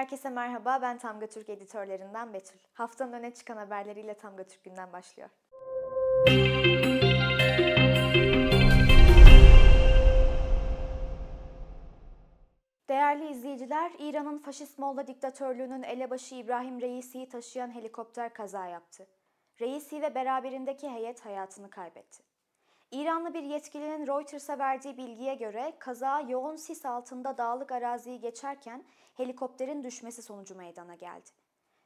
Herkese merhaba, ben Tamga Türk editörlerinden Betül. Haftanın öne çıkan haberleriyle Tamga Türk günden başlıyor. Değerli izleyiciler, İran'ın faşist Molla diktatörlüğünün elebaşı İbrahim Reisi'yi taşıyan helikopter kaza yaptı. Reisi ve beraberindeki heyet hayatını kaybetti. İranlı bir yetkilinin Reuters'a verdiği bilgiye göre kaza yoğun sis altında dağlık araziyi geçerken helikopterin düşmesi sonucu meydana geldi.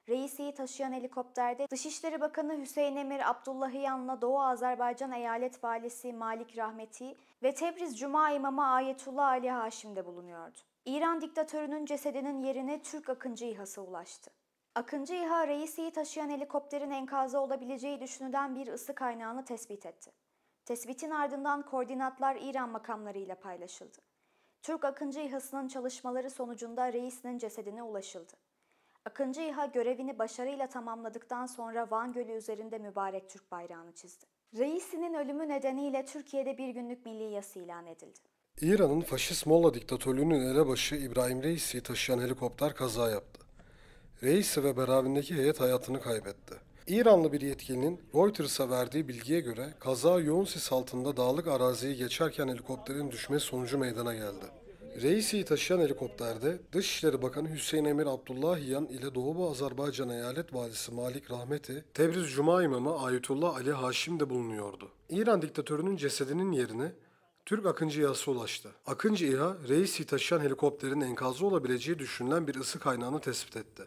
Reisi'yi taşıyan helikopterde Dışişleri Bakanı Hüseyin Emir Abdullahiyan'la Doğu Azerbaycan Eyalet Valisi Malik Rahmeti ve Tebriz Cuma İmamı Ayetullah Ali Haşim de bulunuyordu. İran diktatörünün cesedinin yerine Türk akıncı İHA'sı ulaştı. Akıncı İHA, Reisi'yi taşıyan helikopterin enkazda olabileceği düşünülen bir ısı kaynağını tespit etti. Tespitin ardından koordinatlar İran makamlarıyla paylaşıldı. Türk Akıncı İHA'sının çalışmaları sonucunda reisinin cesedine ulaşıldı. Akıncı İHA görevini başarıyla tamamladıktan sonra Van Gölü üzerinde mübarek Türk bayrağını çizdi. Reisinin ölümü nedeniyle Türkiye'de bir günlük milli yası ilan edildi. İran'ın faşist Molla diktatörlüğünün elebaşı İbrahim Reis'i taşıyan helikopter kaza yaptı. Reisi ve beraberindeki heyet hayatını kaybetti. İranlı bir yetkilinin Reuters'a verdiği bilgiye göre kaza yoğun sis altında dağlık araziyi geçerken helikopterin düşme sonucu meydana geldi. Reisi'yi taşıyan helikopterde Dışişleri Bakanı Hüseyin Emir Abdullahiyan ile Doğu Azerbaycan Eyalet Valisi Malik Rahmeti, Tebriz Cuma İmamı Ayetullah Ali Haşim de bulunuyordu. İran diktatörünün cesedinin yerine Türk Akıncı İHA'sı ulaştı. Akıncı İHA, reisi taşıyan helikopterin enkazı olabileceği düşünülen bir ısı kaynağını tespit etti.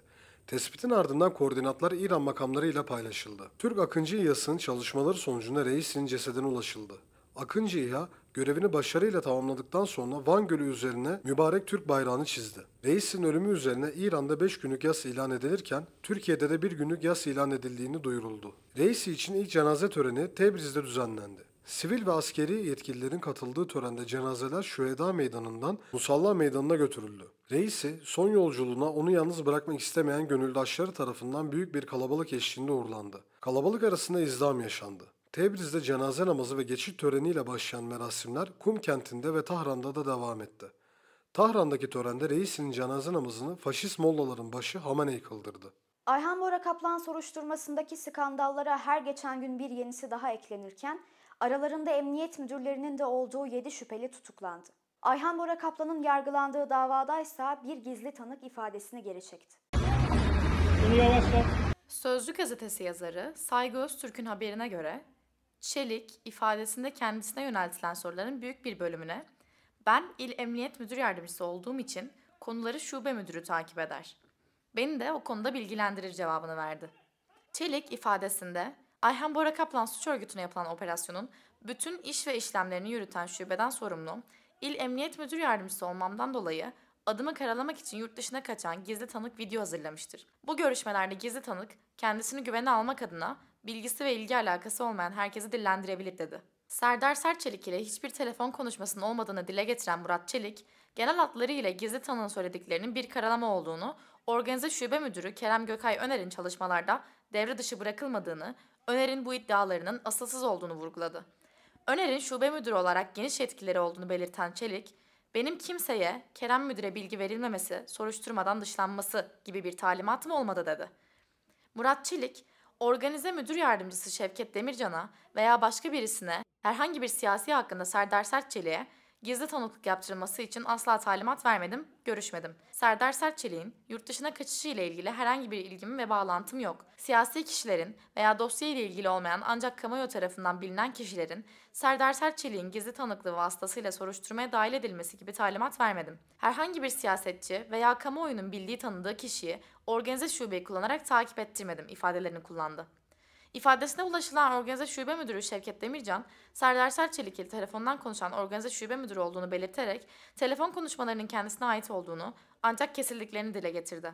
Tespitin ardından koordinatlar İran makamlarıyla paylaşıldı. Türk Akıncı İHA'sının çalışmaları sonucunda reisinin cesedine ulaşıldı. Akıncı İHA görevini başarıyla tamamladıktan sonra Van Gölü üzerine mübarek Türk bayrağını çizdi. Reis'in ölümü üzerine İran'da 5 günlük yas ilan edilirken Türkiye'de de 1 günlük yas ilan edildiğini duyuruldu. Reis için ilk cenaze töreni Tebriz'de düzenlendi. Sivil ve askeri yetkililerin katıldığı törende cenazeler Şüheda Meydanı'ndan Musalla Meydanı'na götürüldü. Reisi son yolculuğuna onu yalnız bırakmak istemeyen gönüldaşları tarafından büyük bir kalabalık eşliğinde uğurlandı. Kalabalık arasında izdam yaşandı. Tebriz'de cenaze namazı ve geçit töreniyle başlayan merasimler Kum kentinde ve Tahran'da da devam etti. Tahran'daki törende reisinin cenaze namazını faşist mollaların başı Hamaney kıldırdı. Ayhan Bora Kaplan soruşturmasındaki skandallara her geçen gün bir yenisi daha eklenirken Aralarında emniyet müdürlerinin de olduğu 7 şüpheli tutuklandı. Ayhan Bora Kaplan'ın yargılandığı davada ise bir gizli tanık ifadesini geri çekti. Sözcü gazetesi yazarı Saygı Öztürk'ün haberine göre Çelik ifadesinde kendisine yöneltilen soruların büyük bir bölümüne ben il emniyet müdür yardımcısı olduğum için konuları şube müdürü takip eder. Beni de o konuda bilgilendirir cevabını verdi. Çelik ifadesinde Ayhan Bora Kaplan suç örgütüne yapılan operasyonun bütün iş ve işlemlerini yürüten şubeden sorumlu, İl Emniyet Müdür Yardımcısı olmamdan dolayı adımı karalamak için yurt dışına kaçan gizli tanık video hazırlamıştır. Bu görüşmelerde gizli tanık kendisini güvene almak adına bilgisi ve ilgi alakası olmayan herkesi dillendirebilir dedi. Serdar Serçelik ile hiçbir telefon konuşmasının olmadığını dile getiren Murat Çelik, genel hatları ile gizli tanığın söylediklerinin bir karalama olduğunu, organize şube müdürü Kerem Gökay Öner'in çalışmalarda devre dışı bırakılmadığını, Öner'in bu iddialarının asılsız olduğunu vurguladı. Öner'in şube müdürü olarak geniş yetkileri olduğunu belirten Çelik, benim kimseye Kerem müdüre bilgi verilmemesi, soruşturmadan dışlanması gibi bir talimatım olmadı dedi. Murat Çelik, organize müdür yardımcısı Şevket Demircan'a veya başka birisine herhangi bir siyasi hakkında Serdar Sertçeli'ye Gizli tanıklık yaptırılması için asla talimat vermedim, görüşmedim. Serdar Sertçelik'in yurt dışına kaçışı ile ilgili herhangi bir ilgim ve bağlantım yok. Siyasi kişilerin veya dosya ile ilgili olmayan ancak kamuoyu tarafından bilinen kişilerin Serdar Sertçelik'in gizli tanıklığı vasıtasıyla soruşturmaya dahil edilmesi gibi talimat vermedim. Herhangi bir siyasetçi veya kamuoyunun bildiği tanıdığı kişiyi organize şubeyi kullanarak takip ettirmedim ifadelerini kullandı. İfadesine ulaşılan Organize Şube Müdürü Şevket Demircan, Serdar Serçelik ile telefondan konuşan Organize Şube Müdürü olduğunu belirterek telefon konuşmalarının kendisine ait olduğunu ancak kesildiklerini dile getirdi.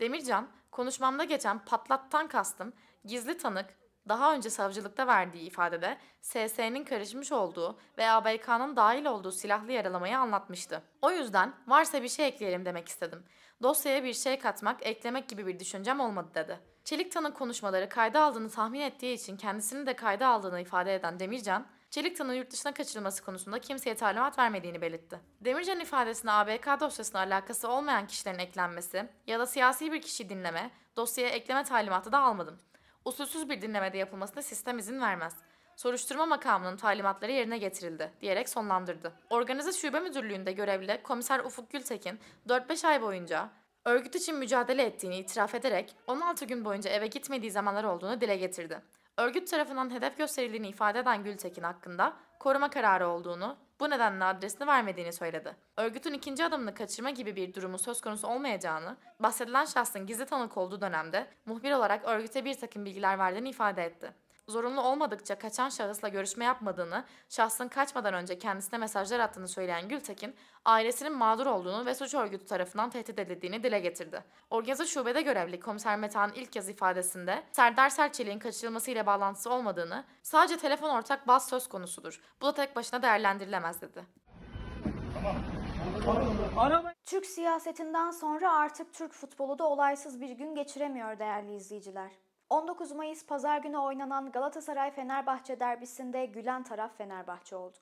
Demircan, konuşmamda geçen patlattan kastım gizli tanık, daha önce savcılıkta verdiği ifadede SS'nin karışmış olduğu ve ABK'nın dahil olduğu silahlı yaralamayı anlatmıştı. O yüzden varsa bir şey ekleyelim demek istedim. Dosyaya bir şey katmak, eklemek gibi bir düşüncem olmadı dedi. Çeliktan'ın konuşmaları kayda aldığını tahmin ettiği için kendisini de kayda aldığını ifade eden Demircan, Çeliktan'ın yurt dışına kaçırılması konusunda kimseye talimat vermediğini belirtti. Demircan ifadesine ABK dosyasına alakası olmayan kişilerin eklenmesi ya da siyasi bir kişi dinleme, dosyaya ekleme talimatı da almadım. Usulsüz bir dinlemede yapılmasına sistem izin vermez. Soruşturma makamının talimatları yerine getirildi diyerek sonlandırdı. Organize Şube Müdürlüğü'nde görevli Komiser Ufuk Gültekin 4-5 ay boyunca örgüt için mücadele ettiğini itiraf ederek 16 gün boyunca eve gitmediği zamanlar olduğunu dile getirdi. Örgüt tarafından hedef gösterildiğini ifade eden Gültekin hakkında koruma kararı olduğunu, bu nedenle adresini vermediğini söyledi. Örgütün ikinci adımını kaçırma gibi bir durumu söz konusu olmayacağını, bahsedilen şahsın gizli tanık olduğu dönemde muhbir olarak örgüte bir takım bilgiler verdiğini ifade etti zorunlu olmadıkça kaçan şahısla görüşme yapmadığını, şahsın kaçmadan önce kendisine mesajlar attığını söyleyen Gültekin, ailesinin mağdur olduğunu ve suç örgütü tarafından tehdit edildiğini dile getirdi. Organize şubede görevli komiser Metehan ilk kez ifadesinde Serdar Serçelik'in kaçırılmasıyla bağlantısı olmadığını, sadece telefon ortak baz söz konusudur. Bu da tek başına değerlendirilemez dedi. Tamam. Türk siyasetinden sonra artık Türk futbolu da olaysız bir gün geçiremiyor değerli izleyiciler. 19 Mayıs pazar günü oynanan Galatasaray-Fenerbahçe derbisinde gülen taraf Fenerbahçe oldu.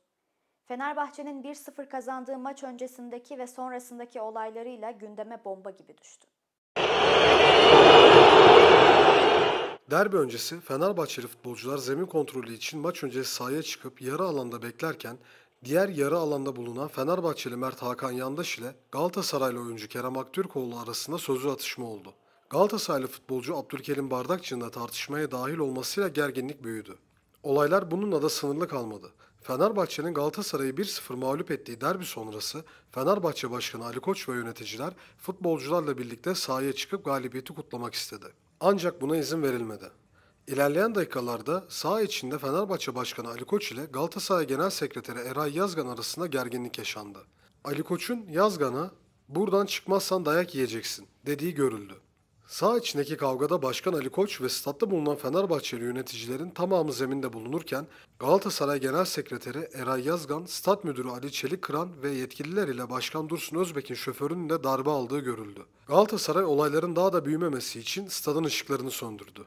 Fenerbahçe'nin 1-0 kazandığı maç öncesindeki ve sonrasındaki olaylarıyla gündeme bomba gibi düştü. Derbi öncesi Fenerbahçeli futbolcular zemin kontrolü için maç öncesi sahaya çıkıp yarı alanda beklerken diğer yarı alanda bulunan Fenerbahçeli Mert Hakan Yandaş ile Galatasaraylı oyuncu Kerem Aktürkoğlu arasında sözlü atışma oldu. Galatasaraylı futbolcu Abdülkerim Bardakçı'nın da tartışmaya dahil olmasıyla gerginlik büyüdü. Olaylar bununla da sınırlı kalmadı. Fenerbahçe'nin Galatasaray'ı 1-0 mağlup ettiği derbi sonrası Fenerbahçe Başkanı Ali Koç ve yöneticiler futbolcularla birlikte sahaya çıkıp galibiyeti kutlamak istedi. Ancak buna izin verilmedi. İlerleyen dakikalarda saha içinde Fenerbahçe Başkanı Ali Koç ile Galatasaray Genel Sekreteri Eray Yazgan arasında gerginlik yaşandı. Ali Koç'un Yazgan'a "Buradan çıkmazsan dayak yiyeceksin." dediği görüldü. Sağ içindeki kavgada Başkan Ali Koç ve statta bulunan Fenerbahçeli yöneticilerin tamamı zeminde bulunurken Galatasaray Genel Sekreteri Eray Yazgan, stat müdürü Ali Çelik Kıran ve yetkililer ile Başkan Dursun Özbek'in şoförünün de darbe aldığı görüldü. Galatasaray olayların daha da büyümemesi için stadın ışıklarını söndürdü.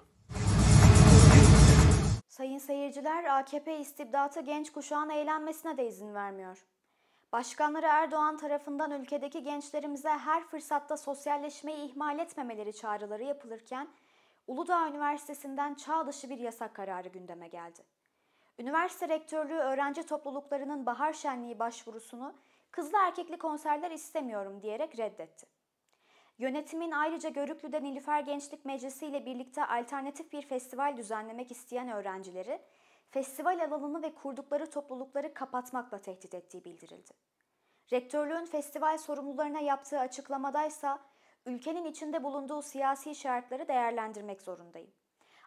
Sayın seyirciler AKP istibdata genç kuşağın eğlenmesine de izin vermiyor. Başkanları Erdoğan tarafından ülkedeki gençlerimize her fırsatta sosyalleşmeyi ihmal etmemeleri çağrıları yapılırken Uludağ Üniversitesi'nden çağ dışı bir yasak kararı gündeme geldi. Üniversite rektörlüğü öğrenci topluluklarının bahar şenliği başvurusunu kızlı erkekli konserler istemiyorum diyerek reddetti. Yönetimin ayrıca Görüklü'de Nilüfer Gençlik Meclisi ile birlikte alternatif bir festival düzenlemek isteyen öğrencileri festival alanını ve kurdukları toplulukları kapatmakla tehdit ettiği bildirildi. Rektörlüğün festival sorumlularına yaptığı açıklamadaysa ülkenin içinde bulunduğu siyasi şartları değerlendirmek zorundayım.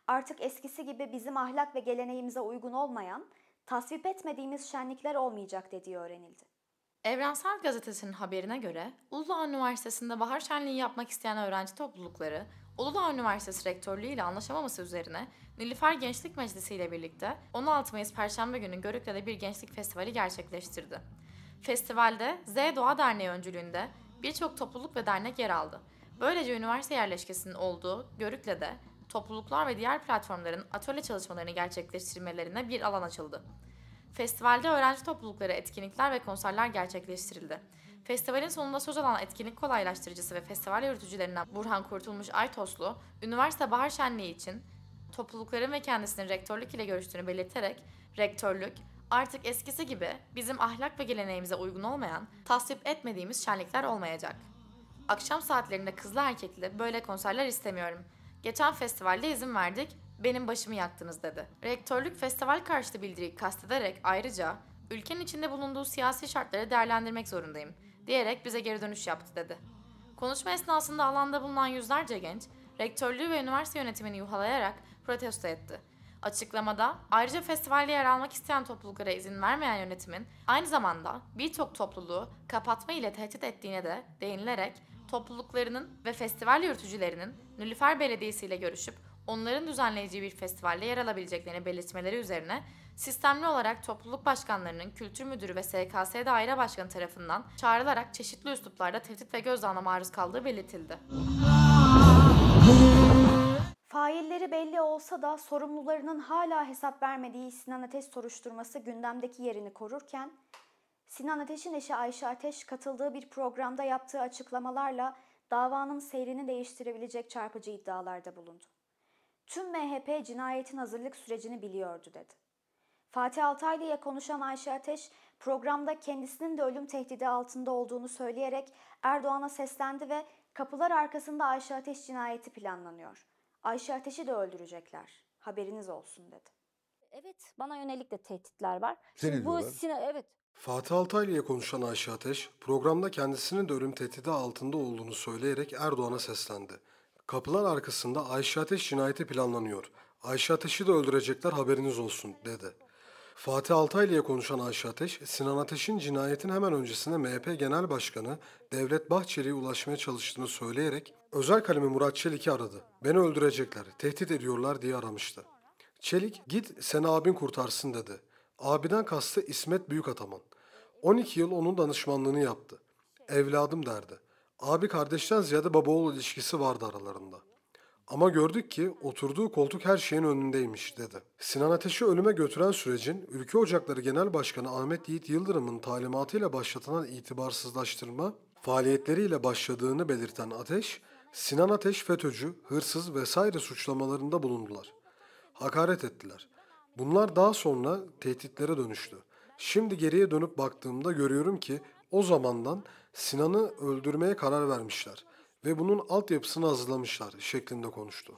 Artık eskisi gibi bizim ahlak ve geleneğimize uygun olmayan, tasvip etmediğimiz şenlikler olmayacak dediği öğrenildi. Evrensel Gazetesi'nin haberine göre Uludağ Üniversitesi'nde bahar şenliği yapmak isteyen öğrenci toplulukları Uludağ Üniversitesi Rektörlüğü ile anlaşamaması üzerine Nilüfer Gençlik Meclisi ile birlikte 16 Mayıs Perşembe günü Görükle'de bir gençlik festivali gerçekleştirdi. Festivalde Z Doğa Derneği öncülüğünde birçok topluluk ve dernek yer aldı. Böylece üniversite yerleşkesinin olduğu Görükle'de topluluklar ve diğer platformların atölye çalışmalarını gerçekleştirmelerine bir alan açıldı. Festivalde öğrenci toplulukları etkinlikler ve konserler gerçekleştirildi. Festivalin sonunda söz alan etkinlik kolaylaştırıcısı ve festival yürütücülerinden Burhan Kurtulmuş Aytoslu, üniversite bahar şenliği için toplulukların ve kendisinin rektörlük ile görüştüğünü belirterek, rektörlük, artık eskisi gibi bizim ahlak ve geleneğimize uygun olmayan, tasvip etmediğimiz şenlikler olmayacak. Akşam saatlerinde kızlı erkekli böyle konserler istemiyorum. Geçen festivalde izin verdik, benim başımı yaktınız dedi. Rektörlük festival karşıtı bildiriyi kastederek ayrıca ülkenin içinde bulunduğu siyasi şartları değerlendirmek zorundayım diyerek bize geri dönüş yaptı dedi. Konuşma esnasında alanda bulunan yüzlerce genç, rektörlüğü ve üniversite yönetimini yuhalayarak protesto etti. Açıklamada ayrıca festivalde yer almak isteyen topluluklara izin vermeyen yönetimin aynı zamanda birçok topluluğu kapatma ile tehdit ettiğine de değinilerek topluluklarının ve festival yürütücülerinin Nülüfer Belediyesi ile görüşüp onların düzenleyeceği bir festivalde yer alabileceklerini belirtmeleri üzerine Sistemli olarak topluluk başkanlarının kültür müdürü ve SKS daire başkanı tarafından çağrılarak çeşitli üsluplarda tehdit ve gözdağına maruz kaldığı belirtildi. Failleri belli olsa da sorumlularının hala hesap vermediği Sinan Ateş soruşturması gündemdeki yerini korurken, Sinan Ateş'in eşi Ayşe Ateş katıldığı bir programda yaptığı açıklamalarla davanın seyrini değiştirebilecek çarpıcı iddialarda bulundu. Tüm MHP cinayetin hazırlık sürecini biliyordu dedi. Fatih Altaylı ile konuşan Ayşe Ateş, programda kendisinin de ölüm tehdidi altında olduğunu söyleyerek Erdoğan'a seslendi ve kapılar arkasında Ayşe Ateş cinayeti planlanıyor. Ayşe Ateş'i de öldürecekler. Haberiniz olsun dedi. Evet, bana yönelik de tehditler var. Seni bu sine evet. Fatih Altaylı ile konuşan Ayşe Ateş, programda kendisinin de ölüm tehdidi altında olduğunu söyleyerek Erdoğan'a seslendi. Kapılar arkasında Ayşe Ateş cinayeti planlanıyor. Ayşe Ateş'i de öldürecekler haberiniz olsun dedi. Fatih Altaylı'ya konuşan Ayşe Ateş, Sinan Ateş'in cinayetin hemen öncesinde MHP Genel Başkanı Devlet Bahçeli'ye ulaşmaya çalıştığını söyleyerek özel kalemi Murat Çelik'i aradı. Beni öldürecekler, tehdit ediyorlar diye aramıştı. Çelik, git seni abin kurtarsın dedi. Abiden kastı İsmet Büyükataman. 12 yıl onun danışmanlığını yaptı. Evladım derdi. Abi kardeşten ziyade baba oğul ilişkisi vardı aralarında.'' Ama gördük ki oturduğu koltuk her şeyin önündeymiş dedi. Sinan Ateş'i ölüme götüren sürecin Ülke Ocakları Genel Başkanı Ahmet Yiğit Yıldırım'ın talimatıyla başlatılan itibarsızlaştırma faaliyetleriyle başladığını belirten Ateş, Sinan Ateş FETÖ'cü, hırsız vesaire suçlamalarında bulundular. Hakaret ettiler. Bunlar daha sonra tehditlere dönüştü. Şimdi geriye dönüp baktığımda görüyorum ki o zamandan Sinan'ı öldürmeye karar vermişler ve bunun altyapısını hazırlamışlar şeklinde konuştu.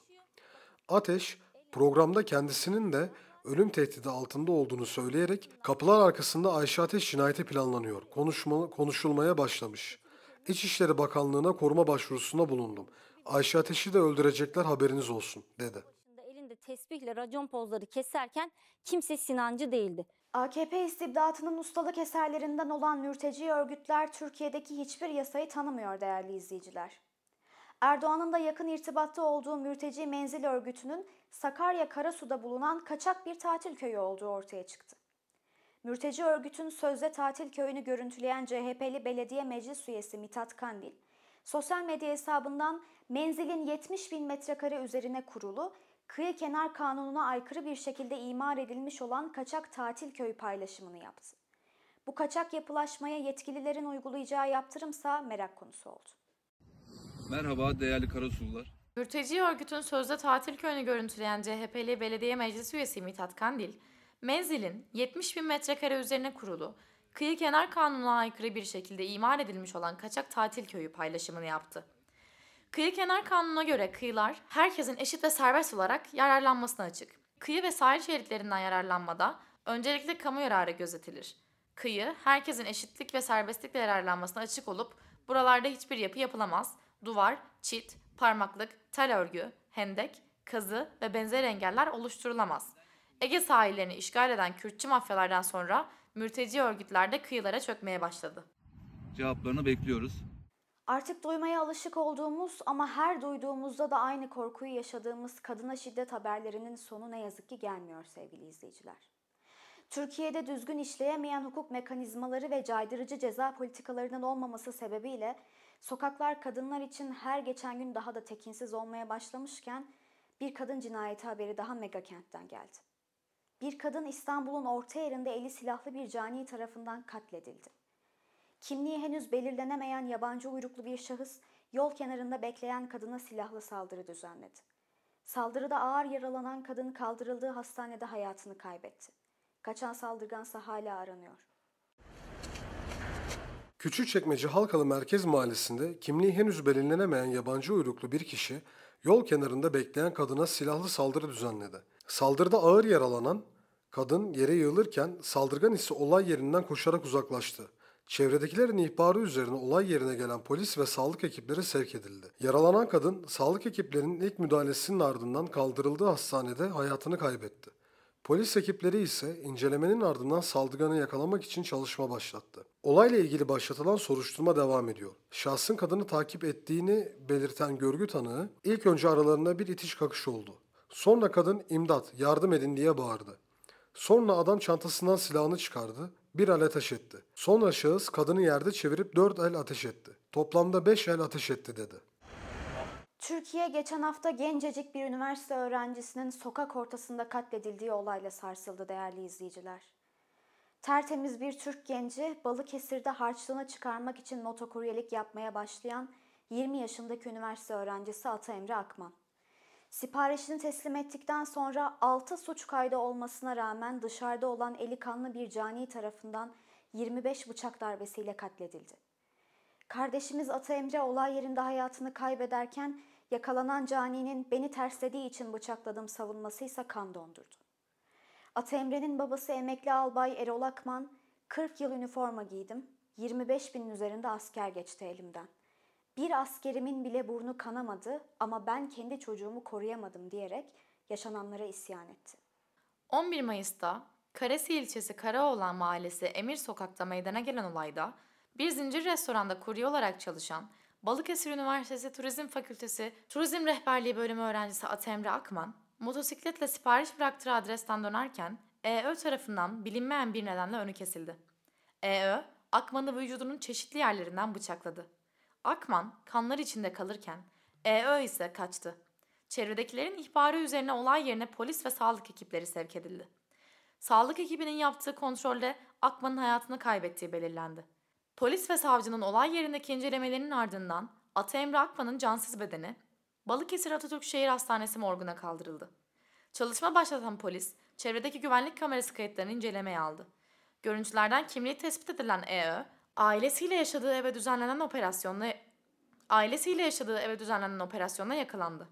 Ateş, programda kendisinin de ölüm tehdidi altında olduğunu söyleyerek kapılar arkasında Ayşe Ateş cinayeti planlanıyor. Konuşma, konuşulmaya başlamış. İçişleri Bakanlığı'na koruma başvurusunda bulundum. Ayşe Ateş'i de öldürecekler haberiniz olsun dedi. Elinde tesbihle racon pozları keserken kimse Sinancı değildi. AKP istibdatının ustalık eserlerinden olan mürteci örgütler Türkiye'deki hiçbir yasayı tanımıyor değerli izleyiciler. Erdoğan'ın da yakın irtibatta olduğu mürteci menzil örgütünün Sakarya Karasu'da bulunan kaçak bir tatil köyü olduğu ortaya çıktı. Mürteci örgütün sözde tatil köyünü görüntüleyen CHP'li belediye meclis üyesi Mithat Kandil, sosyal medya hesabından menzilin 70 bin metrekare üzerine kurulu, kıyı kenar kanununa aykırı bir şekilde imar edilmiş olan kaçak tatil köyü paylaşımını yaptı. Bu kaçak yapılaşmaya yetkililerin uygulayacağı yaptırımsa merak konusu oldu. Merhaba değerli Karasullar. Mürteci örgütün sözde tatil köyünü görüntüleyen CHP'li belediye meclis üyesi Mithat Kandil, menzilin 70 bin metrekare üzerine kurulu, kıyı kenar kanununa aykırı bir şekilde imar edilmiş olan kaçak tatil köyü paylaşımını yaptı. Kıyı kenar kanununa göre kıyılar herkesin eşit ve serbest olarak yararlanmasına açık. Kıyı ve sahil şeritlerinden yararlanmada öncelikle kamu yararı gözetilir. Kıyı herkesin eşitlik ve serbestlikle yararlanmasına açık olup buralarda hiçbir yapı yapılamaz, duvar, çit, parmaklık, tel örgü, hendek, kazı ve benzeri engeller oluşturulamaz. Ege sahillerini işgal eden Kürtçü mafyalardan sonra mürteci örgütler de kıyılara çökmeye başladı. Cevaplarını bekliyoruz. Artık duymaya alışık olduğumuz ama her duyduğumuzda da aynı korkuyu yaşadığımız kadına şiddet haberlerinin sonu ne yazık ki gelmiyor sevgili izleyiciler. Türkiye'de düzgün işleyemeyen hukuk mekanizmaları ve caydırıcı ceza politikalarının olmaması sebebiyle Sokaklar kadınlar için her geçen gün daha da tekinsiz olmaya başlamışken bir kadın cinayeti haberi daha mega kentten geldi. Bir kadın İstanbul'un orta yerinde eli silahlı bir cani tarafından katledildi. Kimliği henüz belirlenemeyen yabancı uyruklu bir şahıs yol kenarında bekleyen kadına silahlı saldırı düzenledi. Saldırıda ağır yaralanan kadın kaldırıldığı hastanede hayatını kaybetti. Kaçan saldırgansa hala aranıyor. Küçükçekmece Halkalı Merkez Mahallesi'nde kimliği henüz belirlenemeyen yabancı uyruklu bir kişi yol kenarında bekleyen kadına silahlı saldırı düzenledi. Saldırıda ağır yaralanan kadın yere yığılırken saldırgan ise olay yerinden koşarak uzaklaştı. Çevredekilerin ihbarı üzerine olay yerine gelen polis ve sağlık ekipleri sevk edildi. Yaralanan kadın sağlık ekiplerinin ilk müdahalesinin ardından kaldırıldığı hastanede hayatını kaybetti. Polis ekipleri ise incelemenin ardından saldırganı yakalamak için çalışma başlattı. Olayla ilgili başlatılan soruşturma devam ediyor. Şahsın kadını takip ettiğini belirten görgü tanığı ilk önce aralarında bir itiş kakış oldu. Sonra kadın imdat yardım edin diye bağırdı. Sonra adam çantasından silahını çıkardı, bir el ateş etti. Sonra şahıs kadını yerde çevirip dört el ateş etti. Toplamda beş el ateş etti dedi. Türkiye geçen hafta gencecik bir üniversite öğrencisinin sokak ortasında katledildiği olayla sarsıldı değerli izleyiciler. Tertemiz bir Türk genci Balıkesir'de harçlığını çıkarmak için motokuryelik yapmaya başlayan 20 yaşındaki üniversite öğrencisi Ata Emre Akman. Siparişini teslim ettikten sonra 6 suç kaydı olmasına rağmen dışarıda olan eli kanlı bir cani tarafından 25 bıçak darbesiyle katledildi. Kardeşimiz Ata Emre olay yerinde hayatını kaybederken yakalanan caninin beni terslediği için bıçakladım savunmasıysa kan dondurdu. Atemre'nin babası emekli albay Erol Akman, 40 yıl üniforma giydim, 25 binin üzerinde asker geçti elimden. Bir askerimin bile burnu kanamadı ama ben kendi çocuğumu koruyamadım diyerek yaşananlara isyan etti. 11 Mayıs'ta Karesi ilçesi Karaoğlan mahallesi Emir Sokak'ta meydana gelen olayda bir zincir restoranda kurye olarak çalışan Balıkesir Üniversitesi Turizm Fakültesi Turizm Rehberliği Bölümü öğrencisi Atemre Akman, motosikletle sipariş bıraktığı adresten dönerken EÖ tarafından bilinmeyen bir nedenle önü kesildi. EÖ, Akman'ı vücudunun çeşitli yerlerinden bıçakladı. Akman kanlar içinde kalırken EÖ ise kaçtı. Çevredekilerin ihbarı üzerine olay yerine polis ve sağlık ekipleri sevk edildi. Sağlık ekibinin yaptığı kontrolde Akman'ın hayatını kaybettiği belirlendi. Polis ve savcının olay yerindeki incelemelerinin ardından Ata Emre Akman'ın cansız bedeni Balıkesir Atatürk Şehir Hastanesi morguna kaldırıldı. Çalışma başlatan polis, çevredeki güvenlik kamerası kayıtlarını incelemeye aldı. Görüntülerden kimliği tespit edilen EÖ, ailesiyle yaşadığı eve düzenlenen operasyonla ailesiyle yaşadığı eve düzenlenen operasyonla yakalandı.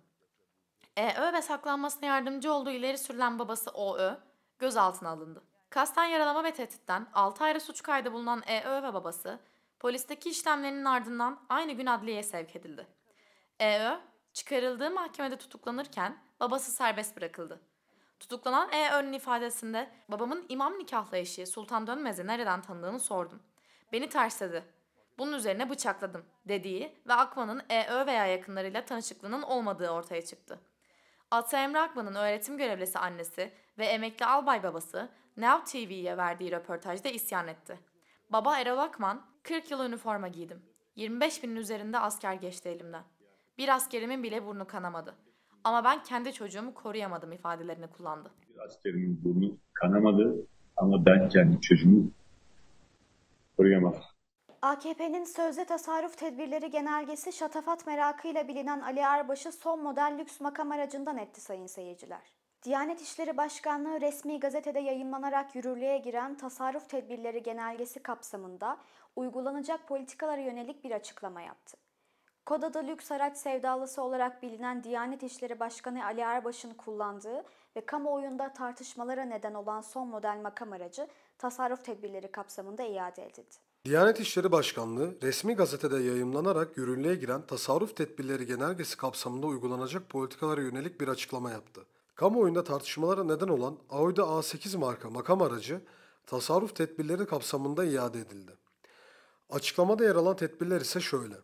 EÖ ve saklanmasına yardımcı olduğu ileri sürülen babası OÖ gözaltına alındı. Kasten yaralama ve tehditten 6 ayrı suç kaydı bulunan EÖ ve babası polisteki işlemlerinin ardından aynı gün adliyeye sevk edildi. EÖ çıkarıldığı mahkemede tutuklanırken babası serbest bırakıldı. Tutuklanan EÖ'nün ifadesinde babamın imam nikahla eşi Sultan Dönmez'i nereden tanıdığını sordum. Beni tersledi. Bunun üzerine bıçakladım dediği ve Akman'ın EÖ veya yakınlarıyla tanışıklığının olmadığı ortaya çıktı. Atı Emre Akman'ın öğretim görevlisi annesi ve emekli albay babası Now TV'ye verdiği röportajda isyan etti. Baba Erol Akman, 40 yıl üniforma giydim. 25 binin üzerinde asker geçti elimden. Bir askerimin bile burnu kanamadı. Ama ben kendi çocuğumu koruyamadım ifadelerini kullandı. Bir askerimin burnu kanamadı ama ben kendi çocuğumu koruyamadım. AKP'nin sözde tasarruf tedbirleri genelgesi şatafat merakıyla bilinen Ali Erbaş'ı son model lüks makam aracından etti sayın seyirciler. Diyanet İşleri Başkanlığı resmi gazetede yayınlanarak yürürlüğe giren Tasarruf Tedbirleri Genelgesi kapsamında uygulanacak politikalara yönelik bir açıklama yaptı. Kodada lüks araç sevdalısı olarak bilinen Diyanet İşleri Başkanı Ali Erbaş'ın kullandığı ve kamuoyunda tartışmalara neden olan son model makam aracı tasarruf tedbirleri kapsamında iade edildi. Diyanet İşleri Başkanlığı resmi gazetede yayınlanarak yürürlüğe giren tasarruf tedbirleri genelgesi kapsamında uygulanacak politikalara yönelik bir açıklama yaptı. Kamuoyunda tartışmalara neden olan Audi A8 marka makam aracı tasarruf tedbirleri kapsamında iade edildi. Açıklamada yer alan tedbirler ise şöyle.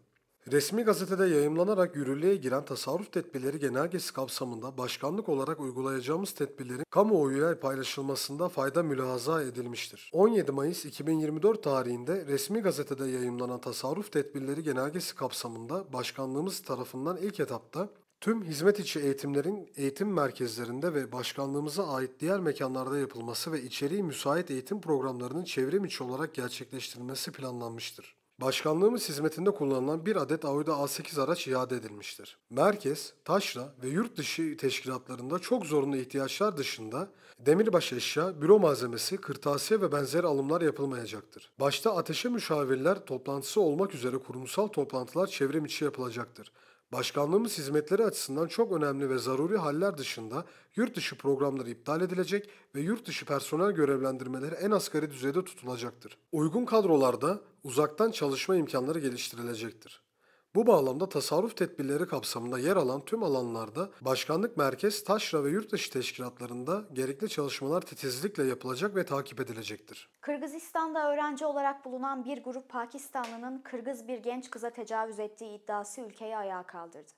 Resmi gazetede yayımlanarak yürürlüğe giren tasarruf tedbirleri genelgesi kapsamında başkanlık olarak uygulayacağımız tedbirlerin kamuoyuyla paylaşılmasında fayda mülahaza edilmiştir. 17 Mayıs 2024 tarihinde resmi gazetede yayımlanan tasarruf tedbirleri genelgesi kapsamında başkanlığımız tarafından ilk etapta Tüm hizmet içi eğitimlerin eğitim merkezlerinde ve başkanlığımıza ait diğer mekanlarda yapılması ve içeriği müsait eğitim programlarının çevrim içi olarak gerçekleştirilmesi planlanmıştır. Başkanlığımız hizmetinde kullanılan bir adet Audi A8 araç iade edilmiştir. Merkez, taşra ve yurt dışı teşkilatlarında çok zorunlu ihtiyaçlar dışında demirbaş eşya, büro malzemesi, kırtasiye ve benzeri alımlar yapılmayacaktır. Başta ateşe müşavirler toplantısı olmak üzere kurumsal toplantılar çevrim içi yapılacaktır. Başkanlığımız hizmetleri açısından çok önemli ve zaruri haller dışında yurt dışı programları iptal edilecek ve yurt dışı personel görevlendirmeleri en asgari düzeyde tutulacaktır. Uygun kadrolarda uzaktan çalışma imkanları geliştirilecektir. Bu bağlamda tasarruf tedbirleri kapsamında yer alan tüm alanlarda başkanlık merkez, taşra ve Yurt dışı teşkilatlarında gerekli çalışmalar titizlikle yapılacak ve takip edilecektir. Kırgızistan'da öğrenci olarak bulunan bir grup Pakistanlı'nın Kırgız bir genç kıza tecavüz ettiği iddiası ülkeyi ayağa kaldırdı.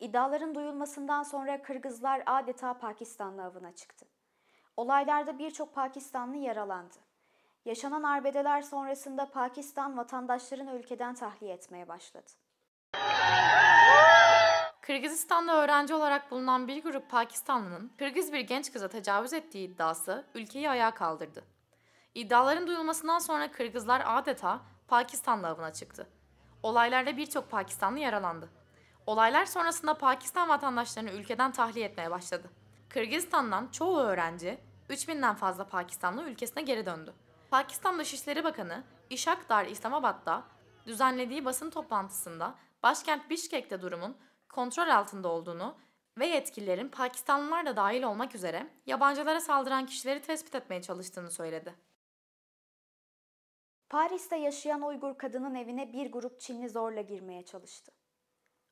İddiaların duyulmasından sonra Kırgızlar adeta Pakistanlı avına çıktı. Olaylarda birçok Pakistanlı yaralandı. Yaşanan arbedeler sonrasında Pakistan vatandaşlarını ülkeden tahliye etmeye başladı. Kırgızistan'da öğrenci olarak bulunan bir grup Pakistanlı'nın Kırgız bir genç kıza tecavüz ettiği iddiası ülkeyi ayağa kaldırdı. İddiaların duyulmasından sonra Kırgızlar adeta Pakistanlı avına çıktı. Olaylarda birçok Pakistanlı yaralandı. Olaylar sonrasında Pakistan vatandaşlarını ülkeden tahliye etmeye başladı. Kırgızistan'dan çoğu öğrenci, 3000'den fazla Pakistanlı ülkesine geri döndü. Pakistan Dışişleri Bakanı İshak Dar İslamabad'da düzenlediği basın toplantısında başkent Bişkek'te durumun kontrol altında olduğunu ve yetkililerin Pakistanlılar da dahil olmak üzere yabancılara saldıran kişileri tespit etmeye çalıştığını söyledi. Paris'te yaşayan Uygur kadının evine bir grup Çinli zorla girmeye çalıştı.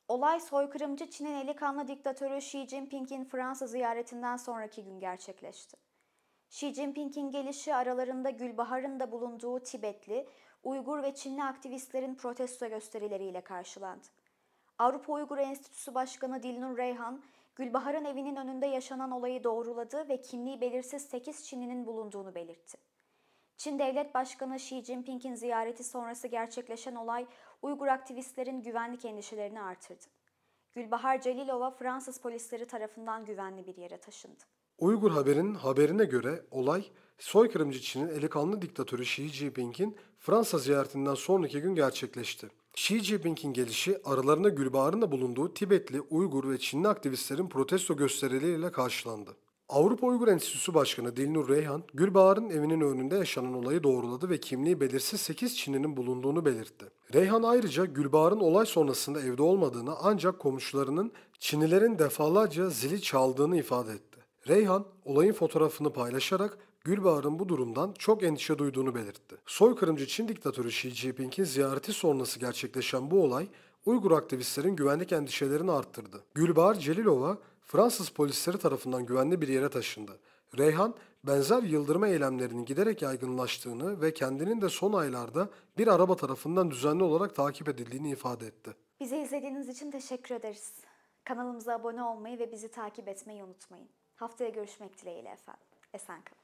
Olay soykırımcı Çin'in eli kanlı diktatörü Xi Jinping'in Fransa ziyaretinden sonraki gün gerçekleşti. Xi Jinping'in gelişi aralarında Gülbahar'ın da bulunduğu Tibetli Uygur ve Çinli aktivistlerin protesto gösterileriyle karşılandı. Avrupa Uygur Enstitüsü Başkanı Dilnur Reyhan, Gülbahar'ın evinin önünde yaşanan olayı doğruladı ve kimliği belirsiz 8 Çinlinin bulunduğunu belirtti. Çin Devlet Başkanı Xi Jinping'in ziyareti sonrası gerçekleşen olay Uygur aktivistlerin güvenlik endişelerini artırdı. Gülbahar Celilova Fransız polisleri tarafından güvenli bir yere taşındı. Uygur Haber'in haberine göre olay soykırımcı Çin'in eli kanlı diktatörü Xi Jinping'in Fransa ziyaretinden sonraki gün gerçekleşti. Xi Jinping'in gelişi aralarında Gülbahar'ın da bulunduğu Tibetli, Uygur ve Çinli aktivistlerin protesto gösterileriyle karşılandı. Avrupa Uygur Enstitüsü Başkanı Dilnur Reyhan, Gülbahar'ın evinin önünde yaşanan olayı doğruladı ve kimliği belirsiz 8 Çinli'nin bulunduğunu belirtti. Reyhan ayrıca Gülbahar'ın olay sonrasında evde olmadığını ancak komşularının Çinlilerin defalarca zili çaldığını ifade etti. Reyhan olayın fotoğrafını paylaşarak Gülbahar'ın bu durumdan çok endişe duyduğunu belirtti. Soykırımcı Çin diktatörü Xi Jinping'in ziyareti sonrası gerçekleşen bu olay Uygur aktivistlerin güvenlik endişelerini arttırdı. Gülbahar Celilova Fransız polisleri tarafından güvenli bir yere taşındı. Reyhan benzer yıldırma eylemlerinin giderek yaygınlaştığını ve kendinin de son aylarda bir araba tarafından düzenli olarak takip edildiğini ifade etti. Bizi izlediğiniz için teşekkür ederiz. Kanalımıza abone olmayı ve bizi takip etmeyi unutmayın. Haftaya görüşmek dileğiyle efendim. Esen kalın.